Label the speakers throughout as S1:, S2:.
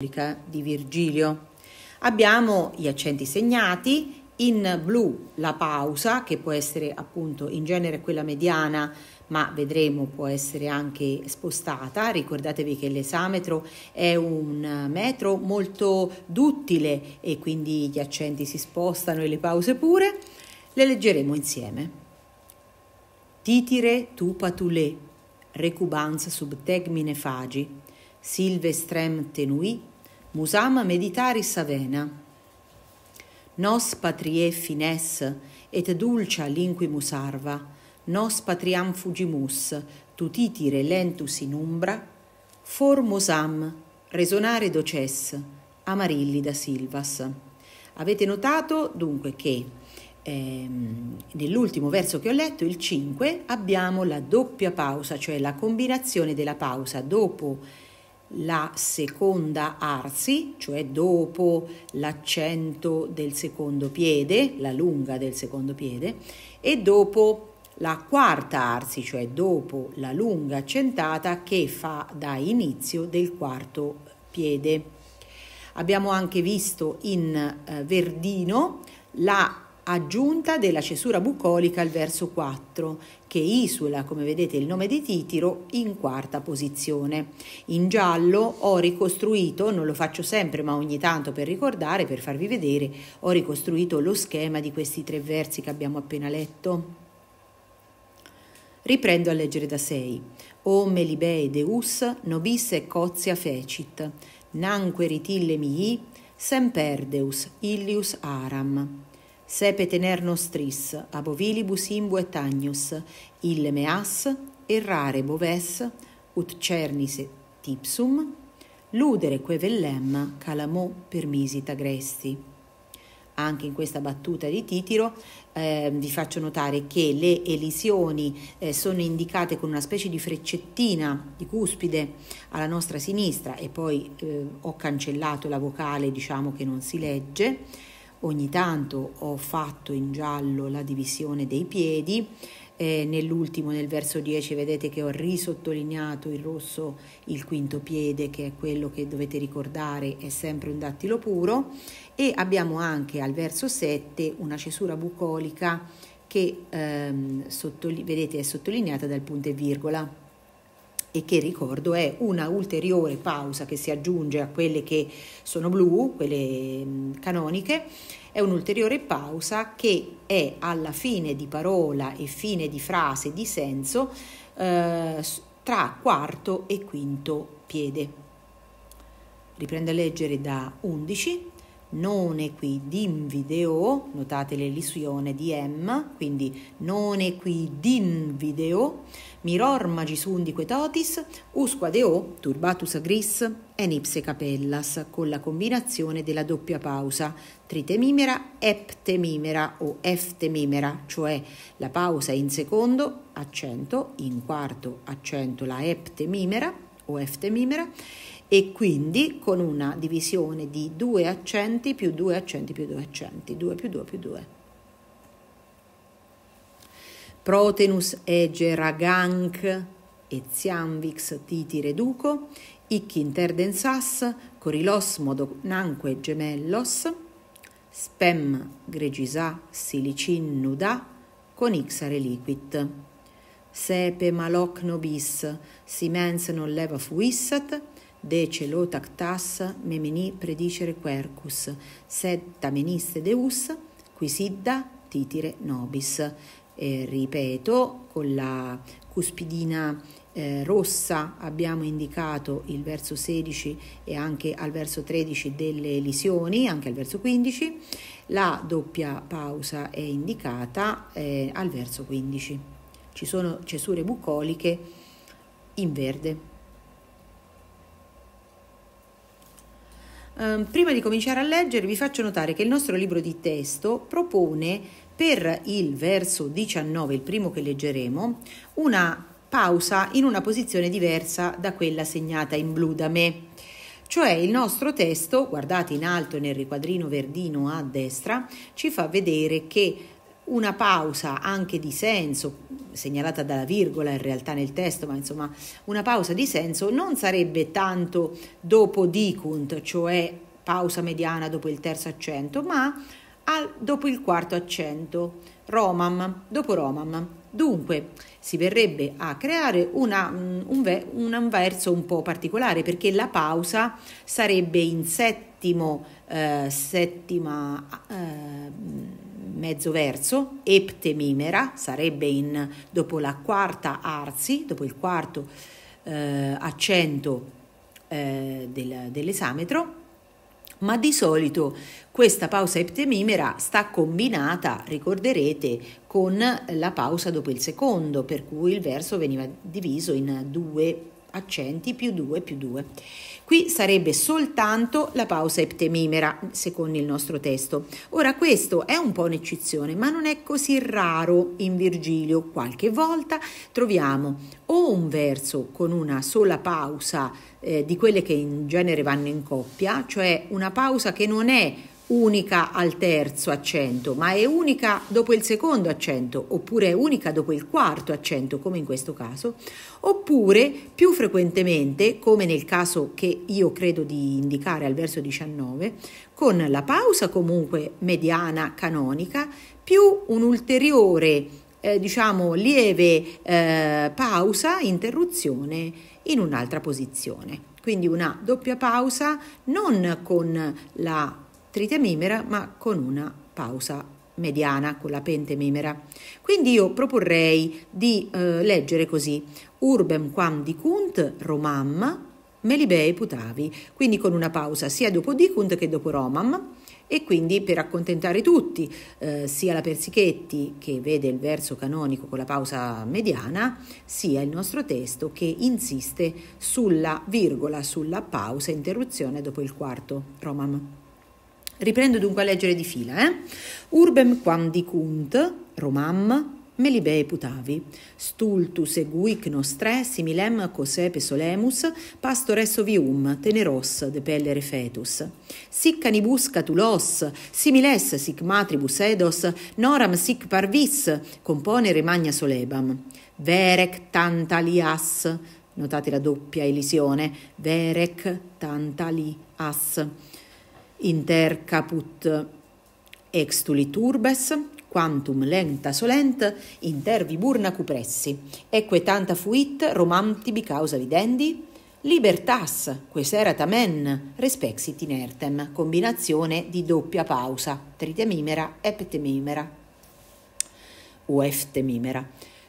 S1: di Virgilio. Abbiamo gli accenti segnati, in blu la pausa che può essere appunto in genere quella mediana ma vedremo può essere anche spostata. Ricordatevi che l'esametro è un metro molto duttile e quindi gli accenti si spostano e le pause pure. Le leggeremo insieme. Titire tu patulé, recubans sub tegmine fagi, silvestrem tenui Musama meditaris avena. Nos patrie fines, et dulcia linquimus arva, nos patriam fugimus, tutitire lentus in umbra, formosam, resonare doces, amarilli da silvas. Avete notato dunque che ehm, nell'ultimo verso che ho letto, il 5, abbiamo la doppia pausa, cioè la combinazione della pausa dopo il la seconda arsi, cioè dopo l'accento del secondo piede, la lunga del secondo piede, e dopo la quarta arsi, cioè dopo la lunga accentata che fa da inizio del quarto piede. Abbiamo anche visto in eh, Verdino la aggiunta della cesura bucolica al verso 4, che isula, come vedete, il nome di Titiro in quarta posizione. In giallo ho ricostruito, non lo faccio sempre ma ogni tanto per ricordare, per farvi vedere, ho ricostruito lo schema di questi tre versi che abbiamo appena letto. Riprendo a leggere da 6. O melibei deus nobis e cozia fecit, nanque ritille mihi, semperdeus illius aram sepe tener nostris, abovilibus imbuet agnus, ille meas, errare boves, ut cernis tipsum, ludere que vellem calamo permisita gresti anche in questa battuta di Titiro eh, vi faccio notare che le elisioni eh, sono indicate con una specie di freccettina di cuspide alla nostra sinistra e poi eh, ho cancellato la vocale diciamo che non si legge Ogni tanto ho fatto in giallo la divisione dei piedi, eh, nell'ultimo, nel verso 10, vedete che ho risottolineato in rosso il quinto piede, che è quello che dovete ricordare è sempre un dattilo puro, e abbiamo anche al verso 7 una cesura bucolica che ehm, vedete è sottolineata dal punto e virgola e che ricordo è una ulteriore pausa che si aggiunge a quelle che sono blu, quelle mm, canoniche, è un'ulteriore pausa che è alla fine di parola e fine di frase di senso eh, tra quarto e quinto piede. Riprendo a leggere da 11 non video, notate l'elisione di M, quindi non equidinvideo, miror magisundi quetotis, usquadeo, turbatus agris, enipse capellas, con la combinazione della doppia pausa, tritemimera, eptemimera o eftemimera, cioè la pausa in secondo accento, in quarto accento la eptemimera o eftemimera, e quindi con una divisione di due accenti più due accenti più due accenti, 2 più 2 più 2. Protenus ege raganc etianvix titi reduco, ic interdensas corilos modonanque gemellos, spem gregisa silicin nuda con conixare liquit. Sepe malocno bis, simens non leva fuissat, De lotac tas memeni predicere quercus, sed tamenisse deus, quisidda titire nobis. E ripeto, con la cuspidina eh, rossa abbiamo indicato il verso 16 e anche al verso 13 delle lesioni, anche al verso 15, la doppia pausa è indicata eh, al verso 15. Ci sono cesure bucoliche in verde. eh, prima di cominciare a leggere vi faccio notare che il nostro libro di testo propone per il verso 19, il primo che leggeremo, una pausa in una posizione diversa da quella segnata in blu da me. Cioè il nostro testo, guardate in alto nel riquadrino verdino a destra, ci fa vedere che una pausa anche di senso, segnalata dalla virgola in realtà nel testo, ma insomma una pausa di senso non sarebbe tanto dopo dicunt, cioè pausa mediana dopo il terzo accento, ma al, dopo il quarto accento, romam, dopo romam. Dunque si verrebbe a creare una, mm, un, un, verso un po' particolare perché la pausa sarebbe in settimo, eh, settima... Eh, mezzo verso, eptemimera, sarebbe in, dopo la quarta arsi, dopo il quarto eh, accento eh, del, dell'esametro, ma di solito questa pausa eptemimera sta combinata, ricorderete, con la pausa dopo il secondo, per cui il verso veniva diviso in due accenti più 2 più 2. Qui sarebbe soltanto la pausa eptemimera, secondo il nostro testo. Ora questo è un po' un'eccezione, ma non è così raro in Virgilio. Qualche volta troviamo o un verso con una sola pausa eh, di quelle che in genere vanno in coppia, cioè una pausa che non è unica al terzo accento, ma è unica dopo il secondo accento, oppure è unica dopo il quarto accento, come in questo caso, oppure più frequentemente, come nel caso che io credo di indicare al verso 19, con la pausa comunque mediana canonica più un'ulteriore, eh, diciamo, lieve eh, pausa, interruzione in un'altra posizione. Quindi una doppia pausa non con la tritemimera ma con una pausa mediana con la pentemimera. Quindi io proporrei di eh, leggere così urbem quam dicunt romam melibei putavi, quindi con una pausa sia dopo dicunt che dopo romam e quindi per accontentare tutti, eh, sia la Persichetti che vede il verso canonico con la pausa mediana, sia il nostro testo che insiste sulla virgola, sulla pausa, interruzione dopo il quarto romam. Riprendo dunque a leggere di fila. Eh? Urbem quam dicunt, romam, Melibei putavi, stultus eguic nostrae similem cosepe solemus, pastor esso vium, teneros de pellere fetus. Sic canibus catulos, similes sic matribus edos, noram sic parvis, componere magna solebam. Verec tantalias, notate la doppia elisione, verec tantalias Inter caput extulit urbes, quantum lenta solent, inter viburna cupressi, eque tanta fuit romantibi causa videndi, libertas, quis erat amen, respexit inertem, combinazione di doppia pausa, tritemimera, eptemimera, o eftemimera,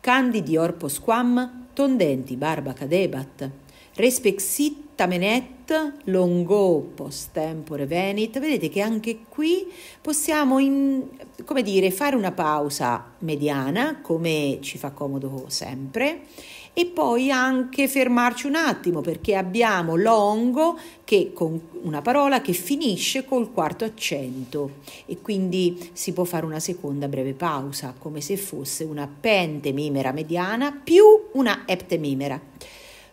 S1: candidi orpos quam, tondenti barba cadebat, respexit Tamenet longo post tempore venit, vedete che anche qui possiamo in, come dire, fare una pausa mediana, come ci fa comodo sempre, e poi anche fermarci un attimo perché abbiamo longo che con una parola che finisce col quarto accento e quindi si può fare una seconda breve pausa come se fosse una pentemimera mediana più una eptemimera.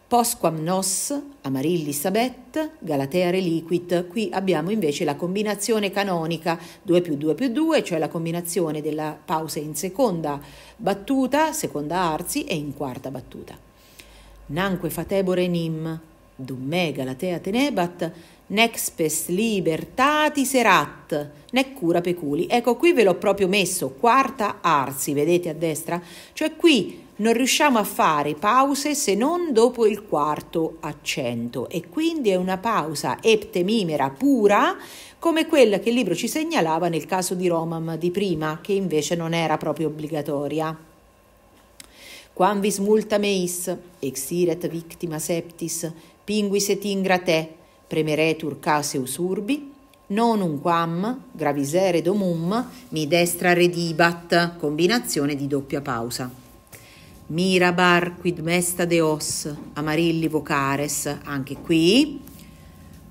S1: Posquam nos, Amarillis abet, Galatea reliquit, qui abbiamo invece la combinazione canonica 2 più 2 più 2, cioè la combinazione della pausa in seconda battuta, seconda arzi e in quarta battuta. Nanque fatebore nim, dumme Galatea tenebat, nec spes libertatis erat, nec cura peculi. Ecco qui ve l'ho proprio messo, quarta arzi, vedete a destra? Cioè qui non riusciamo a fare pause se non dopo il quarto accento e quindi è una pausa eptemimera pura come quella che il libro ci segnalava nel caso di Romam di prima, che invece non era proprio obbligatoria. Quamvis multa meis, exiret victima septis, pinguis et ingra te, premeretur caseus urbi, nonum quam, gravisere domum, mi destra redibat, combinazione di doppia pausa. Mirabar quid mesta deos, amarilli vocares, anche qui,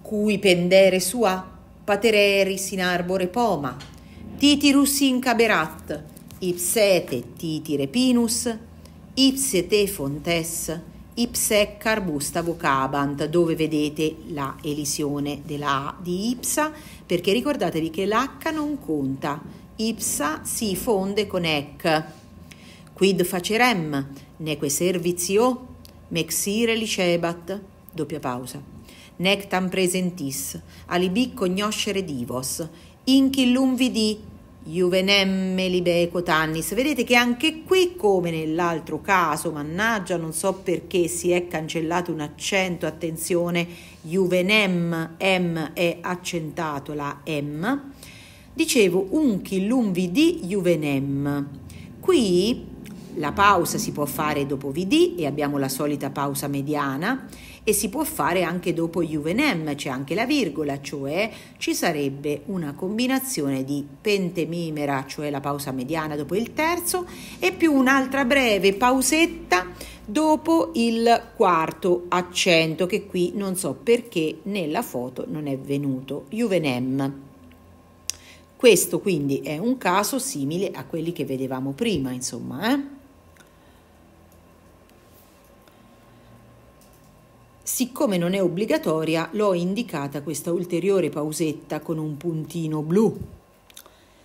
S1: cui pendere sua, patereris in arbore poma, titirus in incaberat, ipsete titire pinus, ipsete fontes, ipse carbusta vocabant, dove vedete la elisione della A di ipsa, perché ricordatevi che l'H non conta, ipsa si fonde con ec quid facerem, neque servizio mexire licebat, doppia pausa, nectam presentis, alibi cognoscere divos, inchillum vidi, juvenemme libeco tannis. Vedete che anche qui, come nell'altro caso, mannaggia, non so perché si è cancellato un accento, attenzione, juvenem, em è accentato la em dicevo un unchillum vidi juvenem. Qui la pausa si può fare dopo VD e abbiamo la solita pausa mediana e si può fare anche dopo UVNM, c'è anche la virgola, cioè ci sarebbe una combinazione di pentemimera, cioè la pausa mediana dopo il terzo, e più un'altra breve pausetta dopo il quarto accento che qui non so perché nella foto non è venuto UVNM. Questo quindi è un caso simile a quelli che vedevamo prima, insomma. Eh? Siccome non è obbligatoria, l'ho indicata questa ulteriore pausetta con un puntino blu. Bis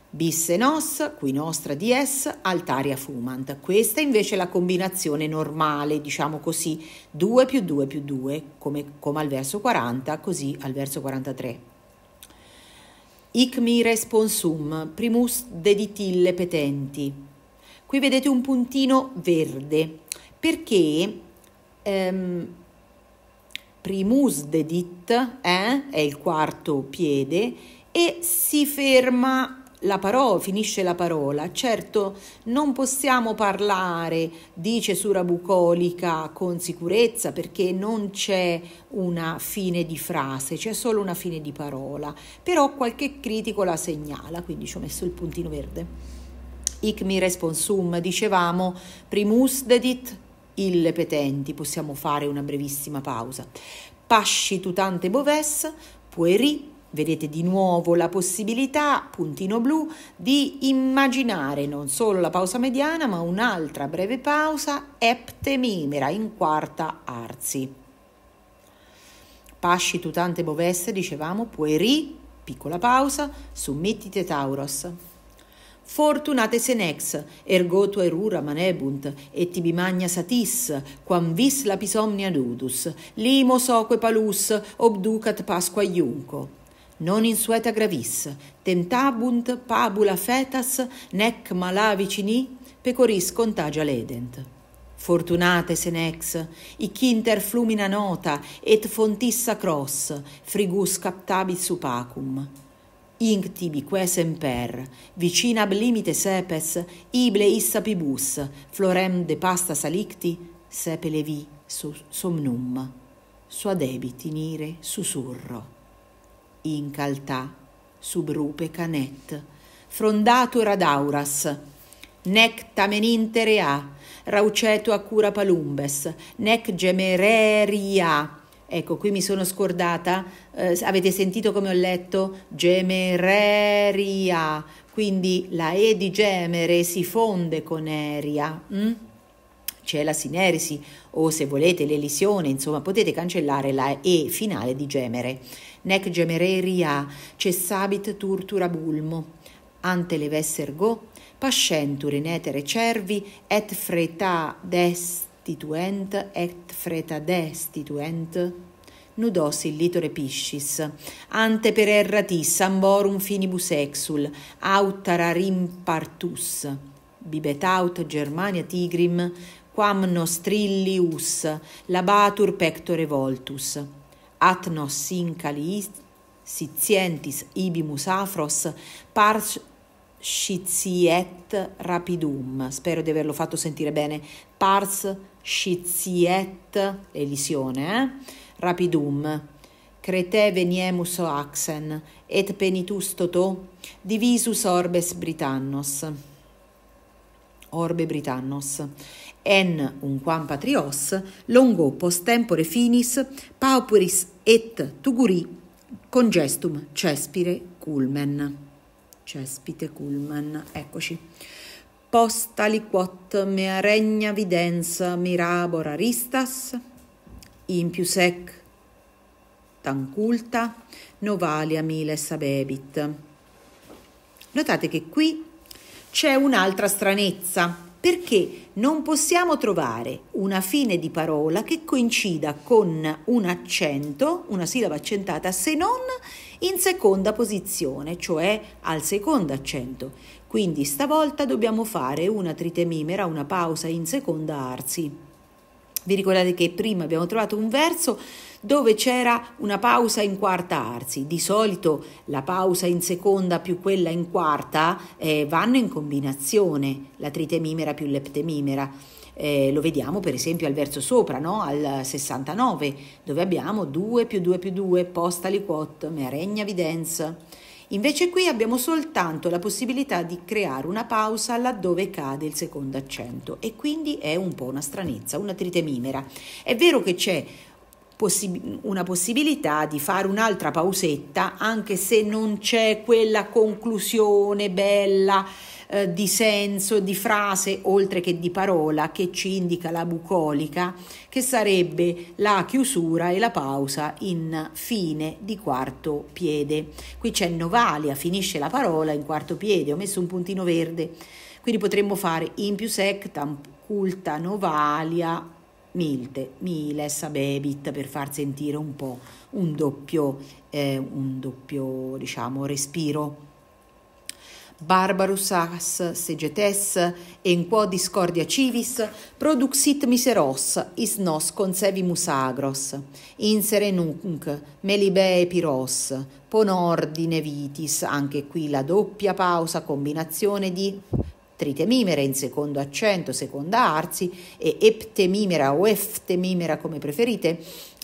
S1: Bisse nos, qui nostra di altaria fumant. Questa invece è la combinazione normale, diciamo così, 2 più 2 più 2, come, come al verso 40, così al verso 43. Ic mi responsum, primus deditille petenti. Qui vedete un puntino verde, perché... Ehm, primus dedit eh, è il quarto piede e si ferma la parola, finisce la parola. Certo, non possiamo parlare di cesura bucolica con sicurezza perché non c'è una fine di frase, c'è solo una fine di parola, però qualche critico la segnala, quindi ci ho messo il puntino verde. Ic mi responsum, dicevamo, primus dedit ille petenti, possiamo fare una brevissima pausa. Pasci tutante boves, pueri, Vedete di nuovo la possibilità, puntino blu, di immaginare non solo la pausa mediana, ma un'altra breve pausa eptemimera in quarta arsi. Pasci tutante boves, dicevamo, pueri, piccola pausa, summettite tauros. fortunate senex ergo tu erura manebunt et tibi magna satis quam vis lapis omnia dudus, limo soque palus obducat pasqua iunco non in sueta gravis tentabunt pabula fetas nec malavicini pecoris contagia ledent Fortunate senex, ic inter flumina nota et fontissa cross, frigus captabit supacum. inctibi que semper, vicina ab limite sepes, ible issa pibus, florem de pasta salicti, sepe levi somnum, sua debiti nire susurro. Incaltà, subrupe canet, frondato ad auras, nec tamenintere a, rauceto a cura palumbes, nec gemereria, Ecco, qui mi sono scordata, eh, avete sentito come ho letto? Gemereria, quindi la E di gemere si fonde con eria. Mm? C'è la sinerisi o se volete l'elisione, insomma potete cancellare la E finale di gemere. Nec gemereria, cessabit turtura bulmo, ante leves ergo, pascentur in etere cervi, et freta dest tituent et freta destituent, nudos illitore piscis, ante per erratis amborum finibus exul, autara rimpartus, aut Germania tigrim, quam nostrillius labatur pectore voltus, at nos incaliis, sitientis ibimus afros, pars Sciziet Rapidum, spero di averlo fatto sentire bene, Pars Sciziet, elisione, eh? Rapidum, Crete veniemus axen, et penitus toto, divisus orbes Britannos, orbe Britannos, en unquam patrios, longo post tempore finis, pauperis et tuguri, congestum cespire culmen. Cespite Kulman, eccoci. Posta liquot mea regna videns mirabor aristas, in più sec tanculta, novalia miles abebit. Notate che qui c'è un'altra stranezza, perché non possiamo trovare una fine di parola che coincida con un accento, una sillaba accentata, se non in seconda posizione, cioè al secondo accento. Quindi stavolta dobbiamo fare una tritemimera, una pausa in seconda arsi. Vi ricordate che prima abbiamo trovato un verso dove c'era una pausa in quarta arsi. Di solito la pausa in seconda più quella in quarta eh, vanno in combinazione, la tritemimera più l'eptemimera. Eh, lo vediamo per esempio al verso sopra, no? al 69, dove abbiamo 2 più 2 più 2, posta liquot, regna videns. Invece qui abbiamo soltanto la possibilità di creare una pausa laddove cade il secondo accento e quindi è un po' una stranezza, una tritemimera. È vero che c'è una possibilità di fare un'altra pausetta anche se non c'è quella conclusione bella eh, di senso, di frase oltre che di parola che ci indica la bucolica, che sarebbe la chiusura e la pausa in fine di quarto piede. Qui c'è Novalia, finisce la parola in quarto piede, ho messo un puntino verde. Quindi potremmo fare in più sectam culta novalia milte, miles abebit per far sentire un po' un doppio, eh, un doppio diciamo, respiro. Barbarus as segetes, en quo discordia civis, produxit miseros, is nos concevimus agros, insere nunc, epiros, pon ordine vitis, anche qui la doppia pausa, combinazione di tritemimera in secondo accento, seconda arsi, e eptemimera o eftemimera come preferite,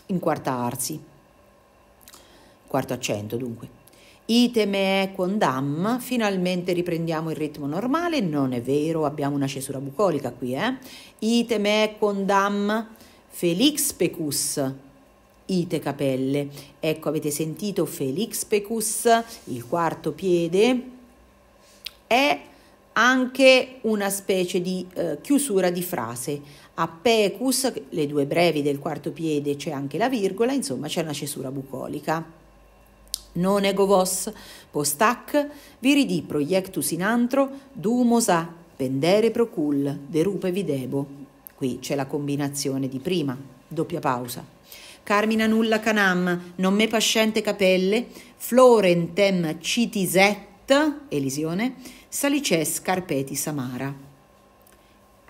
S1: in quarta arsi, quarto accento dunque. Iteme e quondam, finalmente riprendiamo il ritmo normale, non è vero, abbiamo una cesura bucolica qui, eh? Iteme e quondam, felix pecus, ite capelle. Ecco, avete sentito felix pecus, il quarto piede, è anche una specie di eh, chiusura di frase. A pecus, le due brevi del quarto piede, c'è anche la virgola, insomma c'è una cesura bucolica non ego vos, postac, viridi projectus in antro, dumos a, pendere procul, derupe videbo. Qui c'è la combinazione di prima, doppia pausa. Carmina nulla canam, non me pascente capelle, florentem citiset, elisione, salices carpeti samara.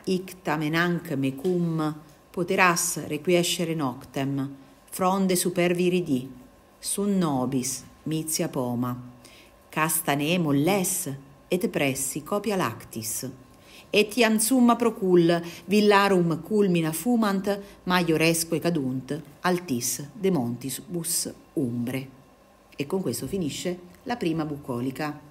S1: Ictamenanc mecum, poteras requiescere noctem, fronde super viridi, sun nobis, mitia poma, castanemo les et pressi copia lactis. Et Etiam summa procul villarum culmina fumant, maioresque cadunt, altis de montis bus umbre. E con questo finisce la prima bucolica.